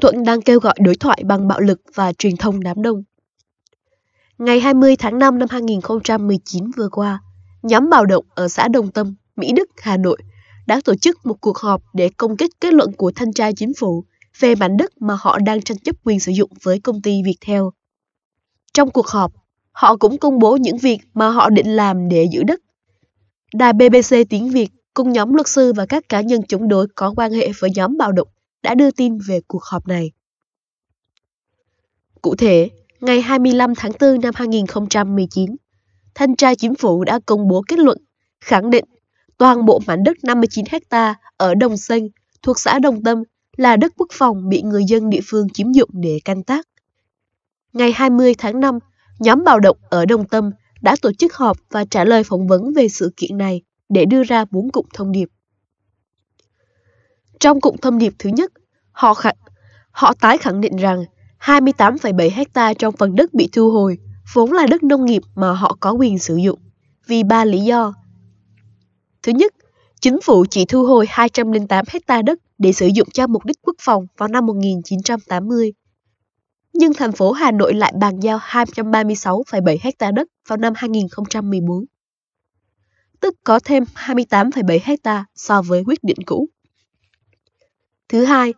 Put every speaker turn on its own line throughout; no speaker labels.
Thuận đang kêu gọi đối thoại bằng bạo lực và truyền thông đám đông. Ngày 20 tháng 5 năm 2019 vừa qua, nhóm bạo động ở xã Đồng Tâm, Mỹ Đức, Hà Nội đã tổ chức một cuộc họp để công kích kết luận của thanh tra chính phủ về mảnh đất mà họ đang tranh chấp quyền sử dụng với công ty Viettel. Trong cuộc họp, họ cũng công bố những việc mà họ định làm để giữ đất. Đài BBC tiếng Việt cùng nhóm luật sư và các cá nhân chống đối có quan hệ với nhóm bạo động đã đưa tin về cuộc họp này. Cụ thể, ngày 25 tháng 4 năm 2019, Thanh tra Chính phủ đã công bố kết luận khẳng định toàn bộ mảnh đất 59 ha ở Đồng Xanh thuộc xã Đồng Tâm là đất quốc phòng bị người dân địa phương chiếm dụng để canh tác. Ngày 20 tháng 5, nhóm bạo động ở Đồng Tâm đã tổ chức họp và trả lời phỏng vấn về sự kiện này để đưa ra bốn cụm thông điệp. Trong cụm thông điệp thứ nhất, Họ, khẳng, họ tái khẳng định rằng 28,7 hecta trong phần đất bị thu hồi vốn là đất nông nghiệp mà họ có quyền sử dụng vì ba lý do. Thứ nhất, chính phủ chỉ thu hồi 208 hecta đất để sử dụng cho mục đích quốc phòng vào năm 1980. Nhưng thành phố Hà Nội lại bàn giao 236,7 hecta đất vào năm 2014, tức có thêm 28,7 hecta so với quyết định cũ. Thứ hai,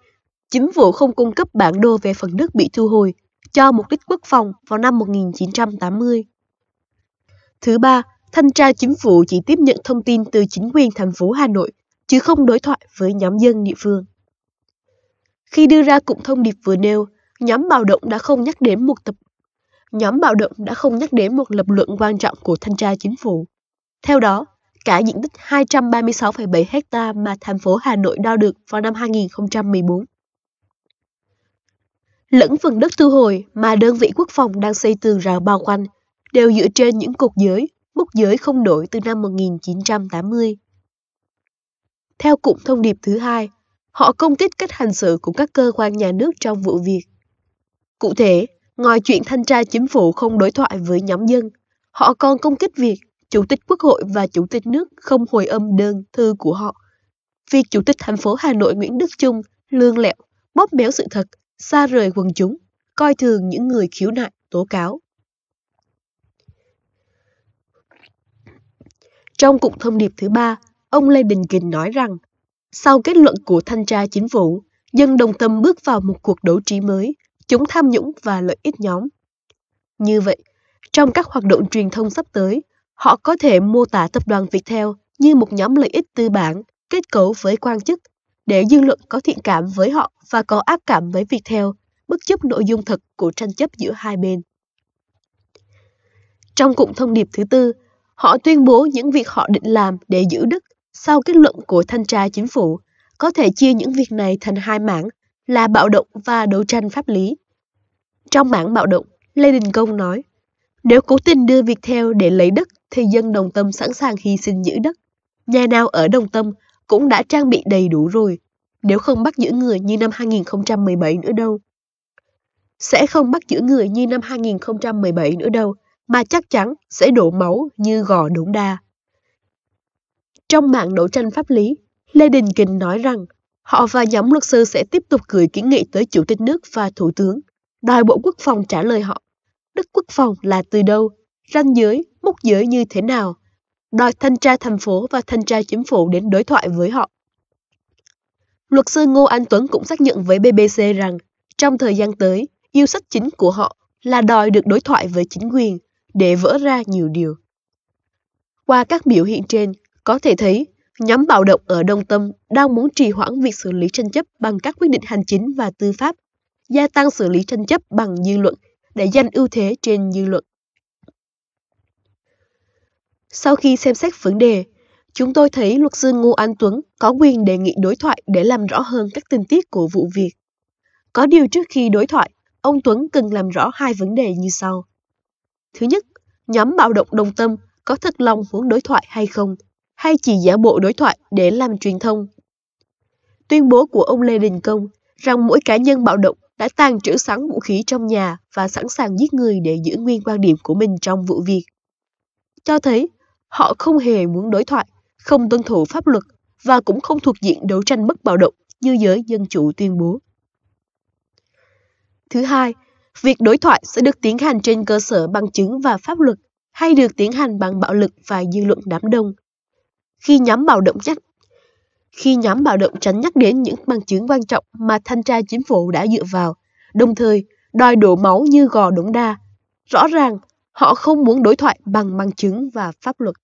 chính phủ không cung cấp bản đồ về phần đất bị thu hồi cho mục đích quốc phòng vào năm 1980. Thứ ba, thanh tra chính phủ chỉ tiếp nhận thông tin từ chính quyền thành phố Hà Nội, chứ không đối thoại với nhóm dân địa phương. Khi đưa ra cụm thông điệp vừa nêu, nhóm bạo động đã không nhắc đến một tập nhóm bạo động đã không nhắc đến một lập luận quan trọng của thanh tra chính phủ. Theo đó, cả diện tích 236,7 ha mà thành phố Hà Nội đo được vào năm 2014 lẫn phần đất thu hồi mà đơn vị quốc phòng đang xây tường rào bao quanh đều dựa trên những cột giới, mốc giới không đổi từ năm 1980. Theo cụm thông điệp thứ hai, họ công kích cách hành xử của các cơ quan nhà nước trong vụ việc. Cụ thể, ngoài chuyện thanh tra chính phủ không đối thoại với nhóm dân, họ còn công kích việc Chủ tịch Quốc hội và Chủ tịch nước không hồi âm đơn thư của họ. Việc Chủ tịch thành phố Hà Nội Nguyễn Đức Trung lương lẹo, bóp méo sự thật xa rời quần chúng, coi thường những người khiếu nại, tố cáo. Trong cụm thông điệp thứ ba, ông Lê Đình Kình nói rằng, sau kết luận của thanh tra chính phủ, dân đồng tâm bước vào một cuộc đấu trí mới, chống tham nhũng và lợi ích nhóm. Như vậy, trong các hoạt động truyền thông sắp tới, họ có thể mô tả tập đoàn Viettel như một nhóm lợi ích tư bản kết cấu với quan chức để dư luận có thiện cảm với họ và có ác cảm với việc theo bất chấp nội dung thật của tranh chấp giữa hai bên. Trong cụm thông điệp thứ tư, họ tuyên bố những việc họ định làm để giữ Đức sau kết luận của thanh tra chính phủ có thể chia những việc này thành hai mảng là bạo động và đấu tranh pháp lý. Trong mảng bạo động, Lê Đình Công nói, nếu cố tình đưa việc theo để lấy đất thì dân đồng tâm sẵn sàng hy sinh giữ đất. Nhà nào ở đồng tâm cũng đã trang bị đầy đủ rồi, nếu không bắt giữ người như năm 2017 nữa đâu. Sẽ không bắt giữ người như năm 2017 nữa đâu, mà chắc chắn sẽ đổ máu như gò đống đa. Trong mạng đấu tranh pháp lý, Lê Đình Kình nói rằng họ và nhóm luật sư sẽ tiếp tục gửi kiến nghị tới Chủ tịch nước và Thủ tướng, đòi Bộ Quốc phòng trả lời họ. Đức Quốc phòng là từ đâu? Ranh giới, mốc giới như thế nào? đòi thanh tra thành phố và thanh tra chính phủ đến đối thoại với họ. Luật sư Ngô Anh Tuấn cũng xác nhận với BBC rằng trong thời gian tới, yêu sách chính của họ là đòi được đối thoại với chính quyền để vỡ ra nhiều điều. Qua các biểu hiện trên, có thể thấy nhóm bạo động ở Đông Tâm đang muốn trì hoãn việc xử lý tranh chấp bằng các quyết định hành chính và tư pháp, gia tăng xử lý tranh chấp bằng dư luận để giành ưu thế trên dư luận. Sau khi xem xét vấn đề, chúng tôi thấy luật sư Ngô Anh Tuấn có quyền đề nghị đối thoại để làm rõ hơn các tình tiết của vụ việc. Có điều trước khi đối thoại, ông Tuấn cần làm rõ hai vấn đề như sau. Thứ nhất, nhóm bạo động đồng tâm có thật lòng muốn đối thoại hay không, hay chỉ giả bộ đối thoại để làm truyền thông. Tuyên bố của ông Lê Đình Công rằng mỗi cá nhân bạo động đã tàn trữ sẵn vũ khí trong nhà và sẵn sàng giết người để giữ nguyên quan điểm của mình trong vụ việc. Cho thấy Họ không hề muốn đối thoại, không tuân thủ pháp luật và cũng không thuộc diện đấu tranh bất bạo động như giới dân chủ tuyên bố. Thứ hai, việc đối thoại sẽ được tiến hành trên cơ sở bằng chứng và pháp luật hay được tiến hành bằng bạo lực và dư luận đám đông. Khi nhóm bạo động nhắc khi nhóm bạo động tránh nhắc đến những bằng chứng quan trọng mà thanh tra chính phủ đã dựa vào, đồng thời đòi đổ máu như gò đống đa. Rõ ràng, họ không muốn đối thoại bằng bằng chứng và pháp luật.